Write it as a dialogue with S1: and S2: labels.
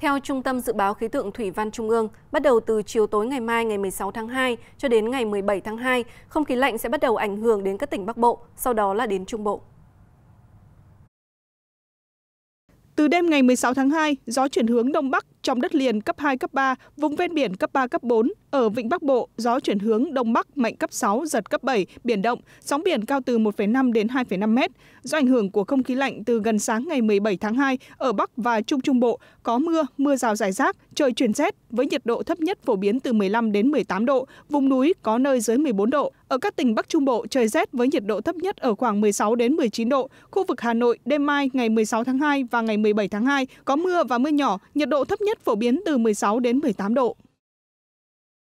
S1: Theo Trung tâm Dự báo Khí tượng Thủy văn Trung ương, bắt đầu từ chiều tối ngày mai ngày 16 tháng 2 cho đến ngày 17 tháng 2, không khí lạnh sẽ bắt đầu ảnh hưởng đến các tỉnh Bắc Bộ, sau đó là đến Trung Bộ.
S2: Từ đêm ngày 16 tháng 2, gió chuyển hướng Đông Bắc trong đất liền cấp 2, cấp 3, vùng ven biển cấp 3, cấp 4. Ở Vịnh Bắc Bộ, gió chuyển hướng Đông Bắc mạnh cấp 6, giật cấp 7, biển động, sóng biển cao từ 1,5 đến 2,5 mét. Do ảnh hưởng của không khí lạnh từ gần sáng ngày 17 tháng 2, ở Bắc và Trung Trung Bộ có mưa, mưa rào rải rác, trời chuyển rét với nhiệt độ thấp nhất phổ biến từ 15 đến 18 độ, vùng núi có nơi dưới 14 độ. Ở các tỉnh Bắc Trung Bộ trời rét với nhiệt độ thấp nhất ở khoảng 16 đến 19 độ. Khu vực Hà Nội đêm mai ngày 16 tháng 2 và ngày 17 tháng 2 có mưa và mưa nhỏ, nhiệt độ thấp nhất phổ biến từ 16 đến 18 độ